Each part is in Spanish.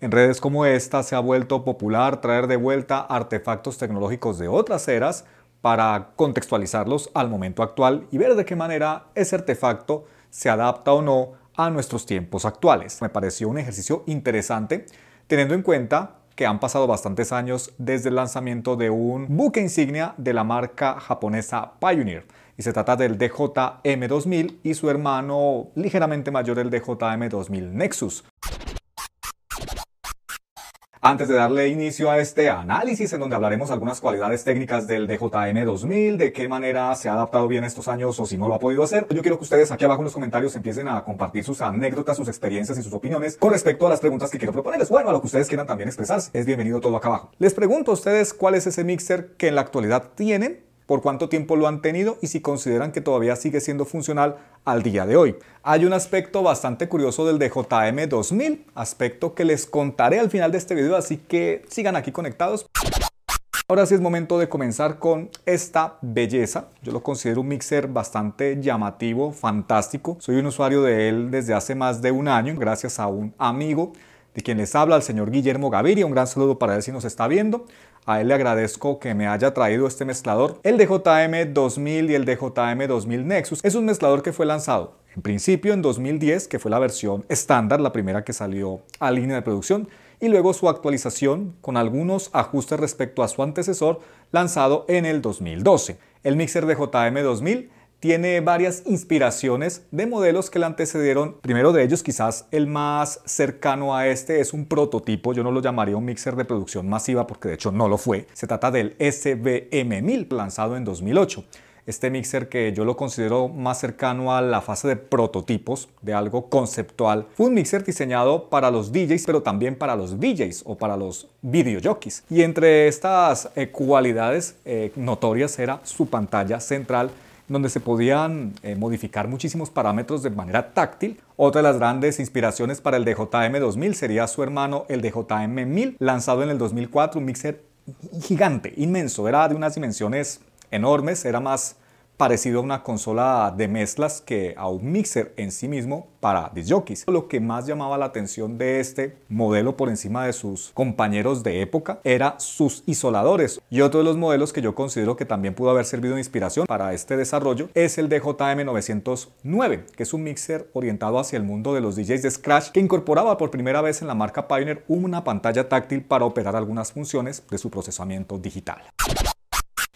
En redes como esta se ha vuelto popular traer de vuelta artefactos tecnológicos de otras eras para contextualizarlos al momento actual y ver de qué manera ese artefacto se adapta o no a nuestros tiempos actuales. Me pareció un ejercicio interesante teniendo en cuenta que han pasado bastantes años desde el lanzamiento de un buque insignia de la marca japonesa Pioneer. Y se trata del DJM-2000 y su hermano ligeramente mayor, el DJM-2000 Nexus. Antes de darle inicio a este análisis en donde hablaremos algunas cualidades técnicas del DJM 2000, de qué manera se ha adaptado bien estos años o si no lo ha podido hacer, yo quiero que ustedes aquí abajo en los comentarios empiecen a compartir sus anécdotas, sus experiencias y sus opiniones con respecto a las preguntas que quiero proponerles. Bueno, a lo que ustedes quieran también expresarse, es bienvenido todo acá abajo. Les pregunto a ustedes cuál es ese mixer que en la actualidad tienen por cuánto tiempo lo han tenido y si consideran que todavía sigue siendo funcional al día de hoy. Hay un aspecto bastante curioso del DJM 2000, aspecto que les contaré al final de este video, así que sigan aquí conectados. Ahora sí es momento de comenzar con esta belleza. Yo lo considero un mixer bastante llamativo, fantástico. Soy un usuario de él desde hace más de un año, gracias a un amigo de quien les habla, el señor Guillermo Gaviria. Un gran saludo para él si nos está viendo. A él le agradezco que me haya traído este mezclador. El DJM 2000 y el DJM 2000 Nexus es un mezclador que fue lanzado en principio en 2010, que fue la versión estándar, la primera que salió a línea de producción, y luego su actualización con algunos ajustes respecto a su antecesor lanzado en el 2012. El mixer DJM 2000 tiene varias inspiraciones de modelos que le antecedieron. Primero de ellos, quizás el más cercano a este, es un prototipo. Yo no lo llamaría un mixer de producción masiva porque de hecho no lo fue. Se trata del SBM1000 lanzado en 2008 este mixer que yo lo considero más cercano a la fase de prototipos, de algo conceptual. Fue un mixer diseñado para los DJs, pero también para los DJs o para los videojockeys. Y entre estas eh, cualidades eh, notorias era su pantalla central donde se podían eh, modificar muchísimos parámetros de manera táctil. Otra de las grandes inspiraciones para el DJM 2000 sería su hermano el DJM 1000, lanzado en el 2004, un mixer gigante, inmenso, era de unas dimensiones enormes, era más parecido a una consola de mezclas que a un mixer en sí mismo para disjockeys. Lo que más llamaba la atención de este modelo por encima de sus compañeros de época era sus isoladores. Y otro de los modelos que yo considero que también pudo haber servido de inspiración para este desarrollo es el DJM 909, que es un mixer orientado hacia el mundo de los DJs de Scratch que incorporaba por primera vez en la marca Pioneer una pantalla táctil para operar algunas funciones de su procesamiento digital.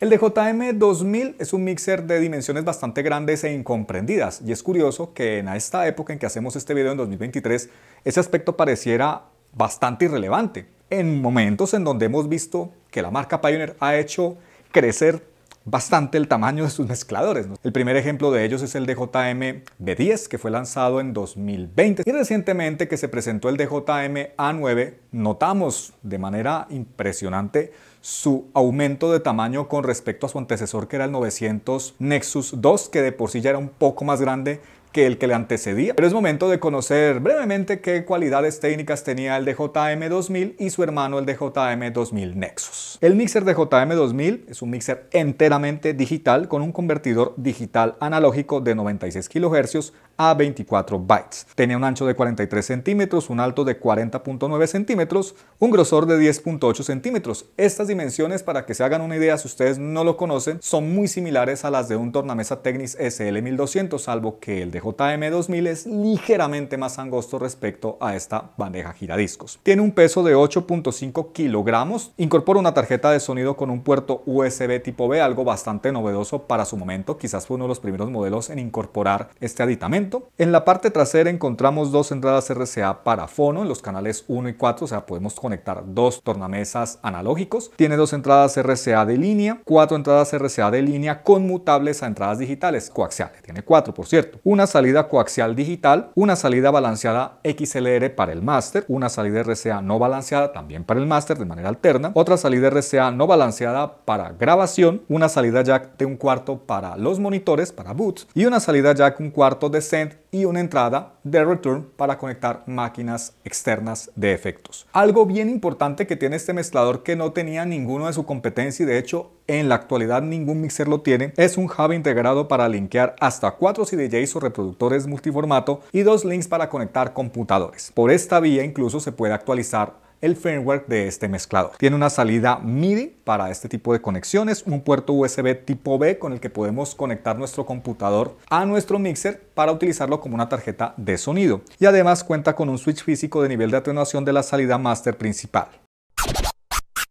El DJM 2000 es un mixer de dimensiones bastante grandes e incomprendidas y es curioso que en esta época en que hacemos este video en 2023 ese aspecto pareciera bastante irrelevante en momentos en donde hemos visto que la marca Pioneer ha hecho crecer bastante el tamaño de sus mezcladores. El primer ejemplo de ellos es el DJM B10 que fue lanzado en 2020 y recientemente que se presentó el DJM A9 notamos de manera impresionante su aumento de tamaño con respecto a su antecesor que era el 900 Nexus 2, que de por sí ya era un poco más grande que el que le antecedía. Pero es momento de conocer brevemente qué cualidades técnicas tenía el DJM2000 y su hermano el DJM2000 Nexus. El mixer DJM2000 es un mixer enteramente digital con un convertidor digital analógico de 96 kHz a 24 bytes. Tenía un ancho de 43 centímetros, un alto de 40.9 centímetros, un grosor de 10.8 centímetros. Estas dimensiones, para que se hagan una idea, si ustedes no lo conocen, son muy similares a las de un tornamesa Technics SL1200, salvo que el de JM2000 es ligeramente más angosto respecto a esta bandeja giradiscos. Tiene un peso de 8.5 kilogramos, incorpora una tarjeta de sonido con un puerto USB tipo B, algo bastante novedoso para su momento, quizás fue uno de los primeros modelos en incorporar este aditamento. En la parte trasera encontramos dos entradas RCA para fono en los canales 1 y 4, o sea, podemos conectar dos tornamesas analógicos. Tiene dos entradas RCA de línea, cuatro entradas RCA de línea conmutables a entradas digitales coaxiales, tiene cuatro por cierto. Unas salida coaxial digital, una salida balanceada XLR para el máster, una salida RCA no balanceada también para el máster de manera alterna, otra salida RCA no balanceada para grabación, una salida jack de un cuarto para los monitores, para boots, y una salida jack un cuarto de send y una entrada de return para conectar máquinas externas de efectos. Algo bien importante que tiene este mezclador que no tenía ninguno de su competencia y de hecho en la actualidad ningún mixer lo tiene, es un hub integrado para linkear hasta 4 CDJs o reproductores multiformato y dos links para conectar computadores. Por esta vía incluso se puede actualizar el framework de este mezclador. Tiene una salida MIDI para este tipo de conexiones, un puerto USB tipo B con el que podemos conectar nuestro computador a nuestro mixer para utilizarlo como una tarjeta de sonido. Y además cuenta con un switch físico de nivel de atenuación de la salida master principal.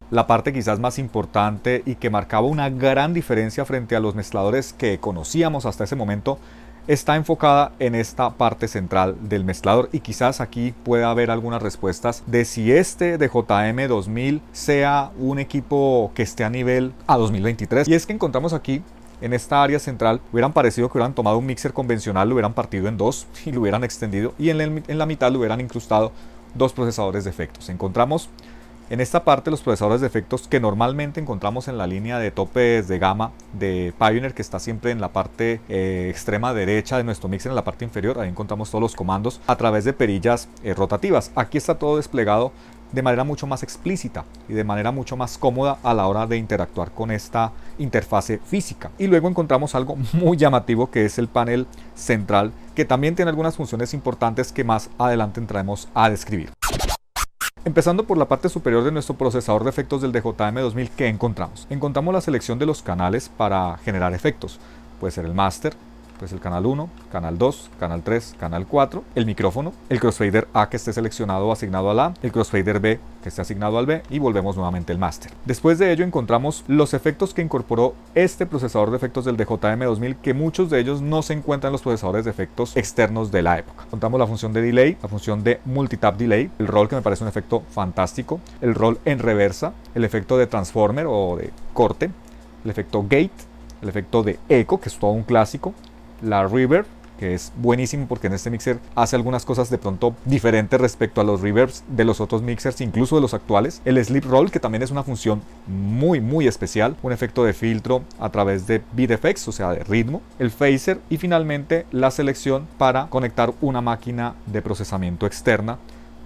La parte quizás más importante y que marcaba una gran diferencia frente a los mezcladores que conocíamos hasta ese momento está enfocada en esta parte central del mezclador y quizás aquí pueda haber algunas respuestas de si este de JM 2000 sea un equipo que esté a nivel a 2023 y es que encontramos aquí en esta área central hubieran parecido que hubieran tomado un mixer convencional, lo hubieran partido en dos y lo hubieran extendido y en la mitad lo hubieran incrustado dos procesadores de efectos. Encontramos en esta parte los procesadores de efectos que normalmente encontramos en la línea de topes de gama de Pioneer que está siempre en la parte eh, extrema derecha de nuestro mixer en la parte inferior, ahí encontramos todos los comandos a través de perillas eh, rotativas. Aquí está todo desplegado de manera mucho más explícita y de manera mucho más cómoda a la hora de interactuar con esta interfase física. Y luego encontramos algo muy llamativo que es el panel central que también tiene algunas funciones importantes que más adelante entraremos a describir. Empezando por la parte superior de nuestro procesador de efectos del DJM2000, ¿qué encontramos? Encontramos la selección de los canales para generar efectos. Puede ser el master, pues el canal 1, canal 2, canal 3, canal 4, el micrófono, el crossfader A que esté seleccionado o asignado al A, el crossfader B que esté asignado al B y volvemos nuevamente el máster. Después de ello encontramos los efectos que incorporó este procesador de efectos del DJM2000 que muchos de ellos no se encuentran en los procesadores de efectos externos de la época. Contamos la función de delay, la función de multitap delay, el rol que me parece un efecto fantástico, el rol en reversa, el efecto de transformer o de corte, el efecto gate, el efecto de eco que es todo un clásico, la reverb que es buenísimo porque en este mixer hace algunas cosas de pronto diferentes respecto a los reverbs de los otros mixers, incluso de los actuales. El sleep roll, que también es una función muy, muy especial, un efecto de filtro a través de beat effects, o sea, de ritmo, el phaser y finalmente la selección para conectar una máquina de procesamiento externa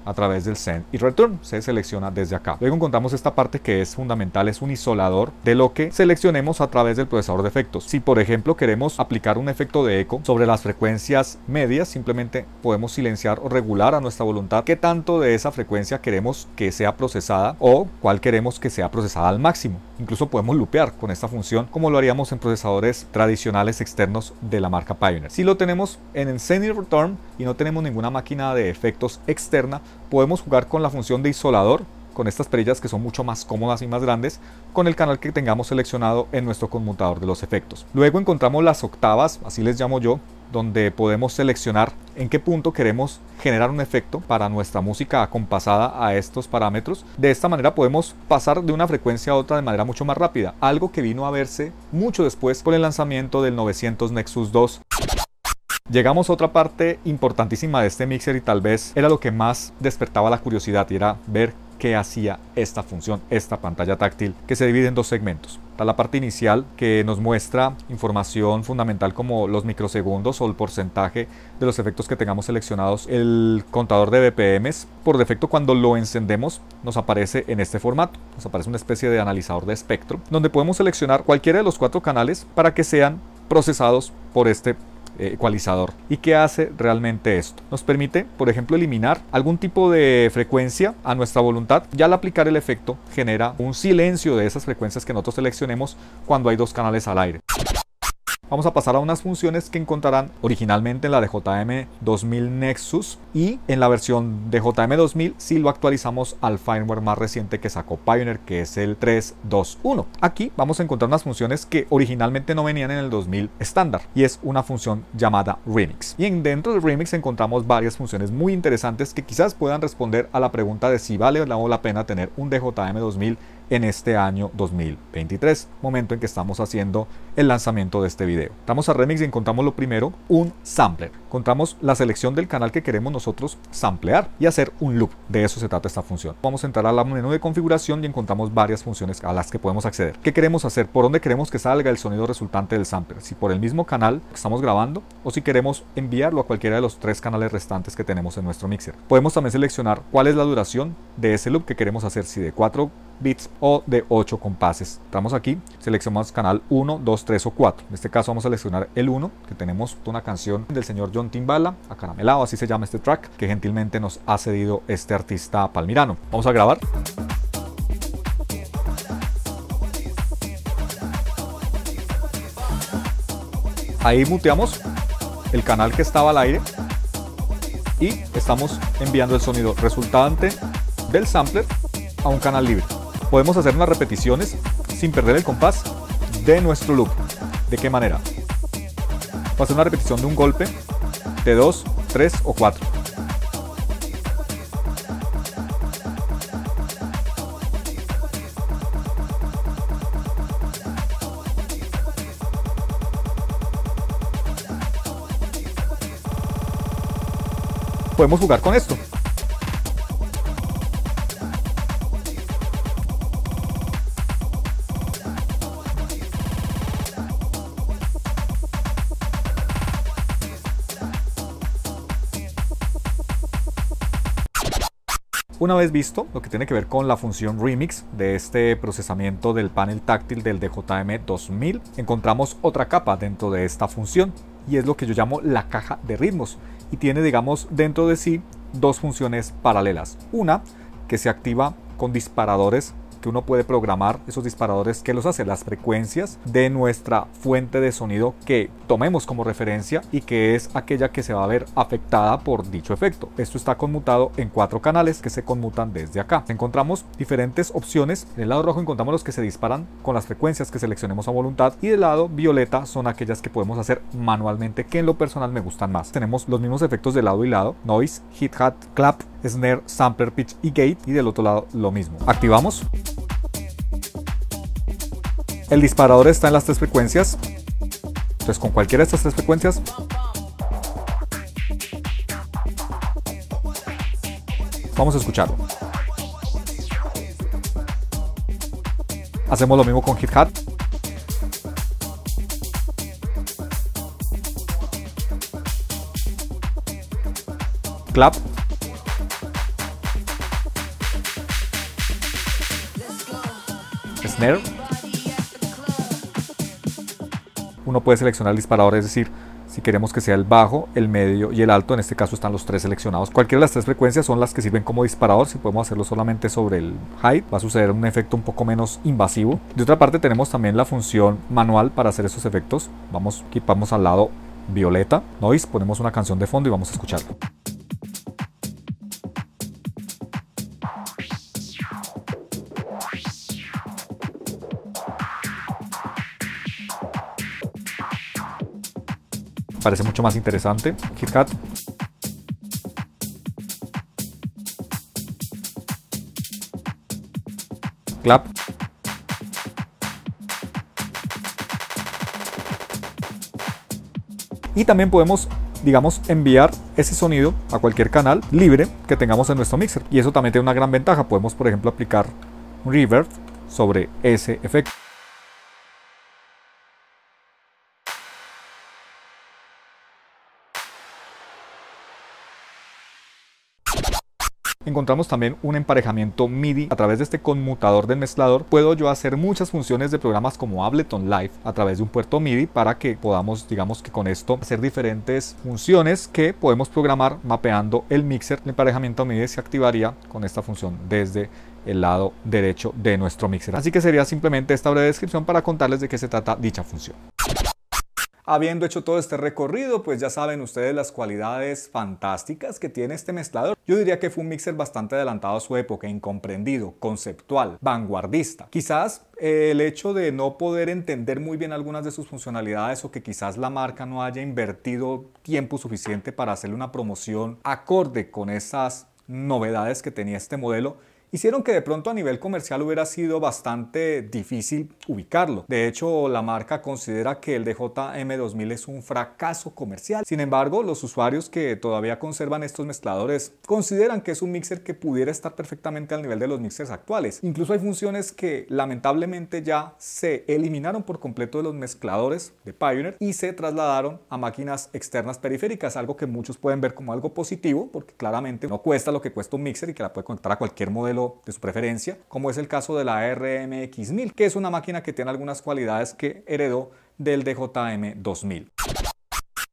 a través del send y return. Se selecciona desde acá. Luego encontramos esta parte que es fundamental, es un isolador de lo que seleccionemos a través del procesador de efectos. Si por ejemplo queremos aplicar un efecto de eco sobre las frecuencias medias, simplemente podemos silenciar o regular a nuestra voluntad qué tanto de esa frecuencia queremos que sea procesada o cuál queremos que sea procesada al máximo. Incluso podemos lupear con esta función como lo haríamos en procesadores tradicionales externos de la marca Pioneer. Si lo tenemos en el send y return y no tenemos ninguna máquina de efectos externa, podemos jugar con la función de isolador, con estas perillas que son mucho más cómodas y más grandes, con el canal que tengamos seleccionado en nuestro conmutador de los efectos. Luego encontramos las octavas, así les llamo yo, donde podemos seleccionar en qué punto queremos generar un efecto para nuestra música acompasada a estos parámetros. De esta manera podemos pasar de una frecuencia a otra de manera mucho más rápida, algo que vino a verse mucho después con el lanzamiento del 900 Nexus 2. Llegamos a otra parte importantísima de este mixer y tal vez era lo que más despertaba la curiosidad y era ver qué hacía esta función, esta pantalla táctil que se divide en dos segmentos. Está la parte inicial que nos muestra información fundamental como los microsegundos o el porcentaje de los efectos que tengamos seleccionados. El contador de BPMs, por defecto cuando lo encendemos, nos aparece en este formato. Nos aparece una especie de analizador de espectro donde podemos seleccionar cualquiera de los cuatro canales para que sean procesados por este eh, ecualizador. ¿Y qué hace realmente esto? Nos permite, por ejemplo, eliminar algún tipo de frecuencia a nuestra voluntad Ya al aplicar el efecto genera un silencio de esas frecuencias que nosotros seleccionemos cuando hay dos canales al aire vamos a pasar a unas funciones que encontrarán originalmente en la DJM 2000 Nexus y en la versión DJM 2000 si lo actualizamos al firmware más reciente que sacó Pioneer que es el 321. Aquí vamos a encontrar unas funciones que originalmente no venían en el 2000 estándar y es una función llamada remix. Y dentro de remix encontramos varias funciones muy interesantes que quizás puedan responder a la pregunta de si vale o la pena tener un DJM 2000 en este año 2023, momento en que estamos haciendo el lanzamiento de este video. Estamos a Remix y encontramos lo primero, un sampler. Contamos la selección del canal que queremos nosotros samplear y hacer un loop. De eso se trata esta función. Vamos a entrar al menú de configuración y encontramos varias funciones a las que podemos acceder. ¿Qué queremos hacer? ¿Por dónde queremos que salga el sonido resultante del sampler? Si por el mismo canal que estamos grabando o si queremos enviarlo a cualquiera de los tres canales restantes que tenemos en nuestro mixer. Podemos también seleccionar cuál es la duración de ese loop que queremos hacer, si de 4 bits o de 8 compases. Estamos aquí, seleccionamos canal 1, 2, 3 o 4. En este caso vamos a seleccionar el 1, que tenemos una canción del señor John Timbala, Acaramelado, así se llama este track, que gentilmente nos ha cedido este artista palmirano. Vamos a grabar. Ahí muteamos el canal que estaba al aire y estamos enviando el sonido resultante del sampler a un canal libre podemos hacer unas repeticiones sin perder el compás de nuestro loop. ¿De qué manera? Vamos a hacer una repetición de un golpe de 2, 3 o 4. Podemos jugar con esto. Una vez visto lo que tiene que ver con la función remix de este procesamiento del panel táctil del DJM2000, encontramos otra capa dentro de esta función y es lo que yo llamo la caja de ritmos y tiene digamos dentro de sí dos funciones paralelas. Una que se activa con disparadores que uno puede programar esos disparadores que los hace, las frecuencias de nuestra fuente de sonido que tomemos como referencia y que es aquella que se va a ver afectada por dicho efecto. Esto está conmutado en cuatro canales que se conmutan desde acá. Encontramos diferentes opciones. del lado rojo encontramos los que se disparan con las frecuencias que seleccionemos a voluntad y del lado violeta son aquellas que podemos hacer manualmente que en lo personal me gustan más. Tenemos los mismos efectos de lado y lado, noise, hit hat, clap, snare, sampler, pitch y gate y del otro lado lo mismo. Activamos. El disparador está en las tres frecuencias. Entonces con cualquiera de estas tres frecuencias Vamos a escucharlo. Hacemos lo mismo con Hit Hat. Clap. Snare. uno puede seleccionar el disparador, es decir, si queremos que sea el bajo, el medio y el alto, en este caso están los tres seleccionados. Cualquiera de las tres frecuencias son las que sirven como disparador, si podemos hacerlo solamente sobre el height, va a suceder un efecto un poco menos invasivo. De otra parte tenemos también la función manual para hacer esos efectos, vamos, equipamos al lado violeta, noise, ponemos una canción de fondo y vamos a escucharlo. parece mucho más interesante. KitKat. Clap. Y también podemos digamos, enviar ese sonido a cualquier canal libre que tengamos en nuestro mixer. Y eso también tiene una gran ventaja. Podemos, por ejemplo, aplicar un reverb sobre ese efecto. Encontramos también un emparejamiento MIDI. A través de este conmutador del mezclador puedo yo hacer muchas funciones de programas como Ableton Live a través de un puerto MIDI para que podamos, digamos que con esto, hacer diferentes funciones que podemos programar mapeando el mixer. El emparejamiento MIDI se activaría con esta función desde el lado derecho de nuestro mixer. Así que sería simplemente esta breve descripción para contarles de qué se trata dicha función. Habiendo hecho todo este recorrido, pues ya saben ustedes las cualidades fantásticas que tiene este mezclador. Yo diría que fue un mixer bastante adelantado a su época, incomprendido, conceptual, vanguardista. Quizás eh, el hecho de no poder entender muy bien algunas de sus funcionalidades o que quizás la marca no haya invertido tiempo suficiente para hacerle una promoción acorde con esas novedades que tenía este modelo, hicieron que de pronto a nivel comercial hubiera sido bastante difícil ubicarlo. De hecho, la marca considera que el DJM2000 es un fracaso comercial. Sin embargo, los usuarios que todavía conservan estos mezcladores consideran que es un mixer que pudiera estar perfectamente al nivel de los mixers actuales. Incluso hay funciones que lamentablemente ya se eliminaron por completo de los mezcladores de Pioneer y se trasladaron a máquinas externas periféricas, algo que muchos pueden ver como algo positivo porque claramente no cuesta lo que cuesta un mixer y que la puede conectar a cualquier modelo de su preferencia, como es el caso de la RMX1000, que es una máquina que tiene algunas cualidades que heredó del DJM2000.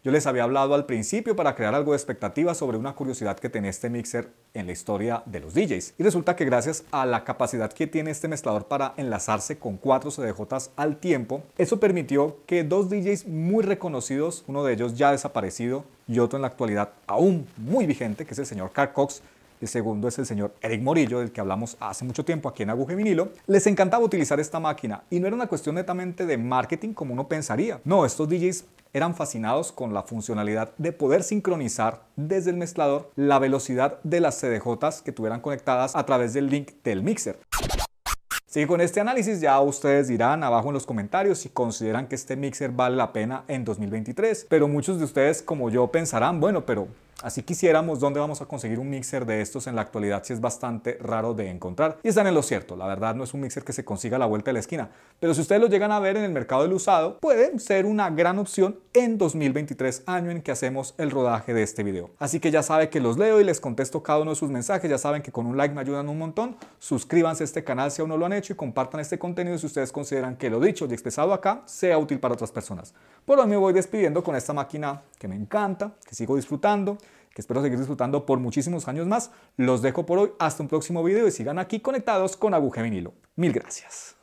Yo les había hablado al principio para crear algo de expectativa sobre una curiosidad que tiene este mixer en la historia de los DJs. Y resulta que gracias a la capacidad que tiene este mezclador para enlazarse con cuatro CDJs al tiempo, eso permitió que dos DJs muy reconocidos, uno de ellos ya desaparecido y otro en la actualidad aún muy vigente, que es el señor Carl Cox, el segundo es el señor Eric Morillo, del que hablamos hace mucho tiempo aquí en Aguje Vinilo, les encantaba utilizar esta máquina y no era una cuestión netamente de marketing como uno pensaría. No, estos DJs eran fascinados con la funcionalidad de poder sincronizar desde el mezclador la velocidad de las CDJs que tuvieran conectadas a través del link del mixer. Si con este análisis ya ustedes dirán abajo en los comentarios si consideran que este mixer vale la pena en 2023, pero muchos de ustedes como yo pensarán, bueno, pero Así quisiéramos dónde vamos a conseguir un mixer de estos en la actualidad si es bastante raro de encontrar. Y están en lo cierto, la verdad no es un mixer que se consiga a la vuelta de la esquina, pero si ustedes lo llegan a ver en el mercado del usado, pueden ser una gran opción en 2023, año en que hacemos el rodaje de este video. Así que ya saben que los leo y les contesto cada uno de sus mensajes, ya saben que con un like me ayudan un montón, suscríbanse a este canal si aún no lo han hecho y compartan este contenido si ustedes consideran que lo dicho y expresado acá sea útil para otras personas. Por hoy me voy despidiendo con esta máquina que me encanta, que sigo disfrutando, espero seguir disfrutando por muchísimos años más. Los dejo por hoy, hasta un próximo video y sigan aquí conectados con Aguje Vinilo. Mil gracias.